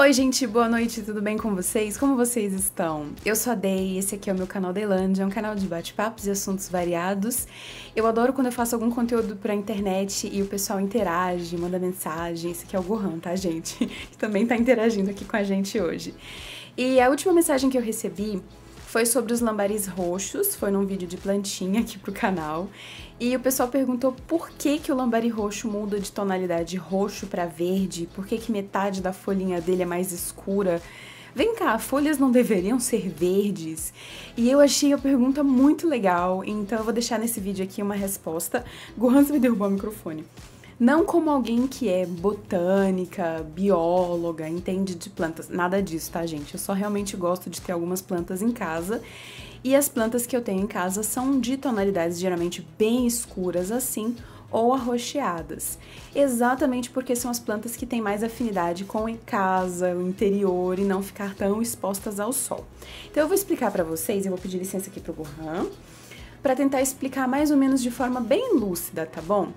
Oi, gente, boa noite, tudo bem com vocês? Como vocês estão? Eu sou a Day e esse aqui é o meu canal É um canal de bate-papos e assuntos variados. Eu adoro quando eu faço algum conteúdo pra internet e o pessoal interage, manda mensagem. Esse aqui é o Gohan, tá, gente? Que também tá interagindo aqui com a gente hoje. E a última mensagem que eu recebi foi sobre os lambaris roxos, foi num vídeo de plantinha aqui pro canal. E o pessoal perguntou por que que o lambari roxo muda de tonalidade roxo para verde, por que que metade da folhinha dele é mais escura. Vem cá, folhas não deveriam ser verdes? E eu achei a pergunta muito legal, então eu vou deixar nesse vídeo aqui uma resposta. Gohan me derrubou o microfone. Não como alguém que é botânica, bióloga, entende de plantas, nada disso, tá, gente? Eu só realmente gosto de ter algumas plantas em casa. E as plantas que eu tenho em casa são de tonalidades geralmente bem escuras assim, ou arroxeadas. Exatamente porque são as plantas que têm mais afinidade com em casa, o interior e não ficar tão expostas ao sol. Então eu vou explicar para vocês, eu vou pedir licença aqui pro Gohan para tentar explicar mais ou menos de forma bem lúcida, tá bom?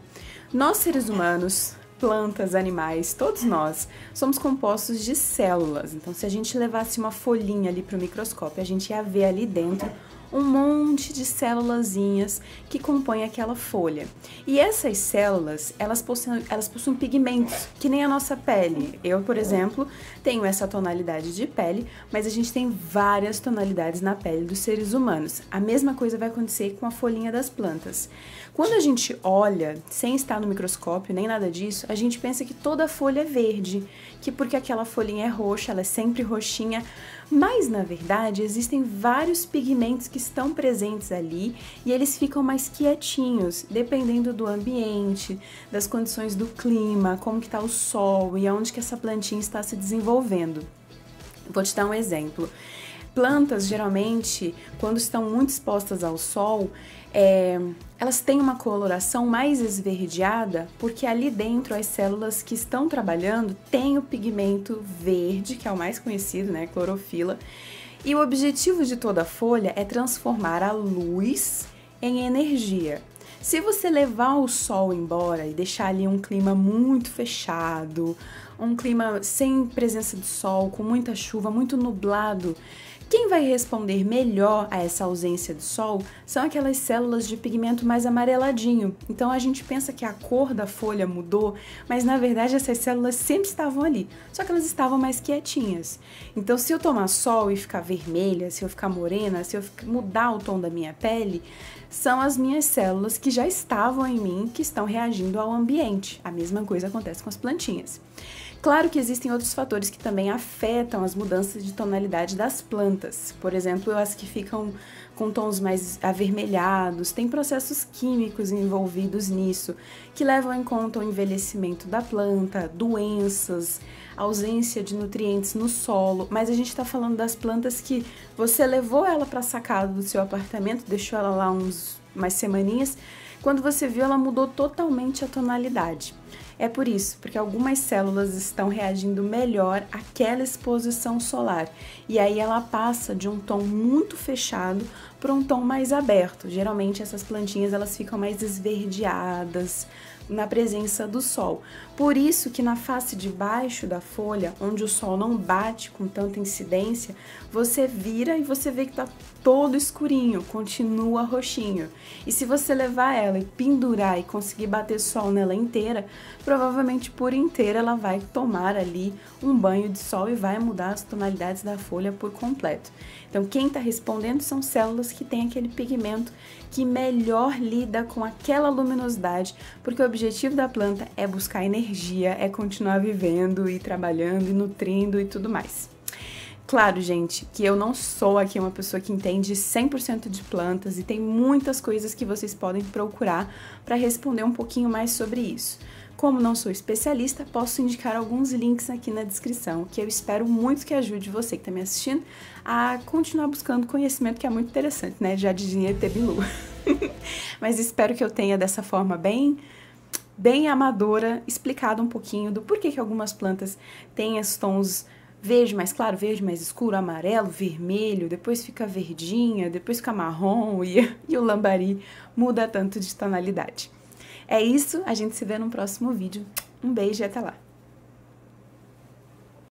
Nós seres humanos, plantas, animais, todos nós somos compostos de células. Então, se a gente levasse uma folhinha ali para o microscópio, a gente ia ver ali dentro um monte de célulazinhas que compõem aquela folha. E essas células, elas possuem, elas possuem pigmentos, que nem a nossa pele. Eu, por exemplo, tenho essa tonalidade de pele, mas a gente tem várias tonalidades na pele dos seres humanos. A mesma coisa vai acontecer com a folhinha das plantas. Quando a gente olha, sem estar no microscópio nem nada disso, a gente pensa que toda a folha é verde, que porque aquela folhinha é roxa, ela é sempre roxinha, mas na verdade existem vários pigmentos que estão presentes ali e eles ficam mais quietinhos, dependendo do ambiente, das condições do clima, como que está o sol e aonde que essa plantinha está se desenvolvendo. Vou te dar um exemplo. Plantas, geralmente, quando estão muito expostas ao sol, é, elas têm uma coloração mais esverdeada, porque ali dentro as células que estão trabalhando têm o pigmento verde, que é o mais conhecido, né? Clorofila. E o objetivo de toda folha é transformar a luz em energia. Se você levar o sol embora e deixar ali um clima muito fechado, um clima sem presença de sol, com muita chuva, muito nublado, quem vai responder melhor a essa ausência de sol são aquelas células de pigmento mais amareladinho. Então a gente pensa que a cor da folha mudou, mas na verdade essas células sempre estavam ali, só que elas estavam mais quietinhas. Então se eu tomar sol e ficar vermelha, se eu ficar morena, se eu mudar o tom da minha pele, são as minhas células que já estavam em mim que estão reagindo ao ambiente. A mesma coisa acontece com as plantinhas. Claro que existem outros fatores que também afetam as mudanças de tonalidade das plantas. Por exemplo, as que ficam com tons mais avermelhados, tem processos químicos envolvidos nisso, que levam em conta o envelhecimento da planta, doenças, ausência de nutrientes no solo. Mas a gente está falando das plantas que você levou ela para a sacada do seu apartamento, deixou ela lá uns umas semaninhas, quando você viu ela mudou totalmente a tonalidade. É por isso, porque algumas células estão reagindo melhor àquela exposição solar. E aí ela passa de um tom muito fechado para um tom mais aberto. Geralmente essas plantinhas elas ficam mais esverdeadas, na presença do sol. Por isso que na face de baixo da folha, onde o sol não bate com tanta incidência, você vira e você vê que está todo escurinho, continua roxinho. E se você levar ela e pendurar e conseguir bater sol nela inteira, provavelmente por inteira ela vai tomar ali um banho de sol e vai mudar as tonalidades da folha por completo. Então quem está respondendo são células que têm aquele pigmento que melhor lida com aquela luminosidade, porque o objetivo da planta é buscar energia, é continuar vivendo e trabalhando e nutrindo e tudo mais. Claro, gente, que eu não sou aqui uma pessoa que entende 100% de plantas e tem muitas coisas que vocês podem procurar para responder um pouquinho mais sobre isso. Como não sou especialista, posso indicar alguns links aqui na descrição, que eu espero muito que ajude você que está me assistindo a continuar buscando conhecimento que é muito interessante, né? Já dizia Tebilu. Mas espero que eu tenha dessa forma bem bem amadora, explicado um pouquinho do porquê que algumas plantas têm esses tons verde mais claro, verde mais escuro, amarelo, vermelho, depois fica verdinha, depois fica marrom e, e o lambari muda tanto de tonalidade. É isso, a gente se vê no próximo vídeo. Um beijo e até lá!